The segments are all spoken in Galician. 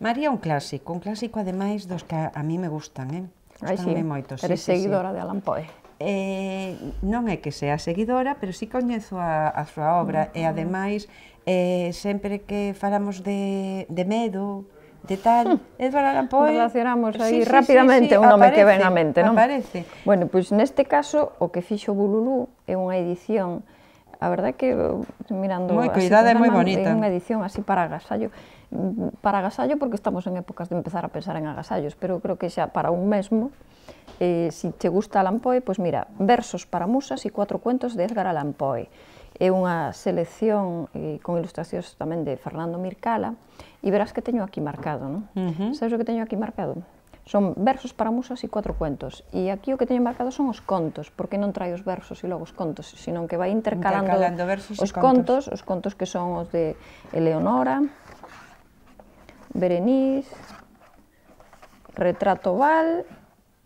María é un clásico, un clásico ademais dos que a, mí me gustan, eh? Gustanme Ai, sí. moito. Sí, Eres sí, seguidora sí. de Alan Poe. Eh, non é que sea seguidora, pero sí coñezo a, a súa obra uh mm. -huh. e ademais eh, sempre que falamos de, de medo, de tal, Edward hmm. Allan Poe... Relacionamos aí sí, sí, rapidamente sí, sí, un nome aparece, que ven a mente, non? Aparece. Bueno, pois neste caso, o que fixo Bululú é unha edición la verdad que uh, mirando muy cuidada muy bonita. una edición así para agasallo, mm, para agasallo porque estamos en épocas de empezar a pensar en agasallos, pero creo que sea para un mesmo, eh, si te gusta Alampoy, pues mira, versos para musas y cuatro cuentos de Edgar Allan Es una selección eh, con ilustraciones también de Fernando Mircala, y verás que tengo aquí marcado, Sabes lo que tengo aquí marcado? son versos para musas e cuatro cuentos. E aquí o que teño marcado son os contos, porque non trai os versos e logo os contos, senón que vai intercalando, intercalando versos os contos. contos, os contos que son os de Eleonora, Berenice, Retrato Val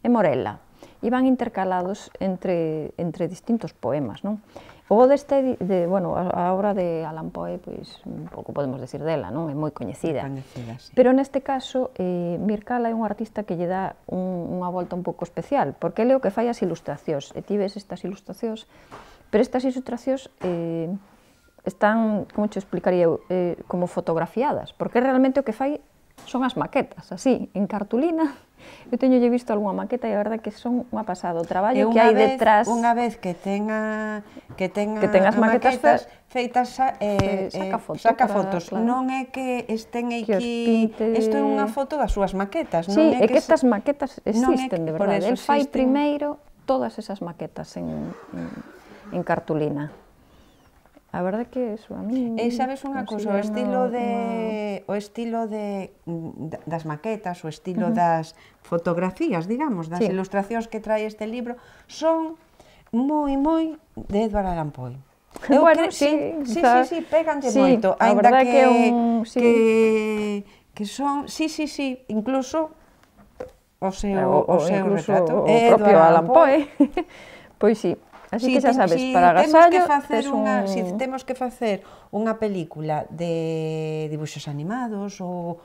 e Morella. E van intercalados entre, entre distintos poemas, non? O deste, de, bueno, a, obra de Alan Poe, pois, un pouco podemos decir dela, non? É moi coñecida. coñecida sí. Pero neste caso, eh, Mircala é un artista que lle dá un, unha volta un pouco especial, porque é o que fai as ilustracións. E ti ves estas ilustracións, pero estas ilustracións eh, están, como te explicaría eu, eh, como fotografiadas, porque realmente o que fai son as maquetas, así, en cartulina. Eu teño lle visto algunha maqueta e a verdade que son unha pasada o traballo que hai vez, detrás. Unha vez que tenga que tenga que tengas maquetas, maquetas feitas eh, eh, saca, foto, saca fotos, claro. non é que estén aquí, isto é unha foto das súas maquetas, sí, non é, é que, que estas maquetas existen, de verdade. El fai primeiro todas esas maquetas en, en, en cartulina. A verdade que eso, a mí... E eh, sabes unha cousa, o estilo de una... o estilo de das maquetas, o estilo uh -huh. das fotografías, digamos, das sí. ilustracións que trae este libro, son moi moi de Edward Allan Poe. Eu bueno, que, sí, sí, sí, sí, de sí, moito, aínda que que, un, sí. que que son, sí, sí, sí, incluso o seu o, eh, o, o seu retrato o, o propio Edward Allan Poe. Pois sí, Así si que sabes, para Que hacer una Si temos que facer unha película de dibujos animados o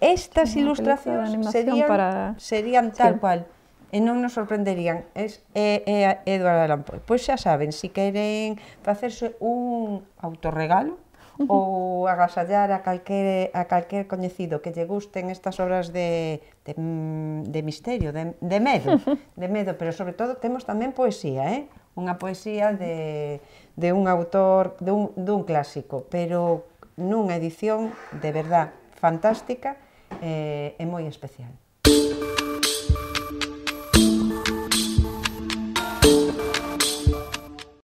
estas ilustraciones serían, serían tal cual e non nos sorprenderían es é, é Allan saben, si quieren hacerse un autorregalo, ou agasallar a calquer, a calquer coñecido que lle gusten estas obras de, de, mm, de misterio, de, de medo, de medo, pero sobre todo temos tamén poesía, eh? unha poesía de, de un autor, de un, dun clásico, pero nunha edición de verdad fantástica eh, e moi especial.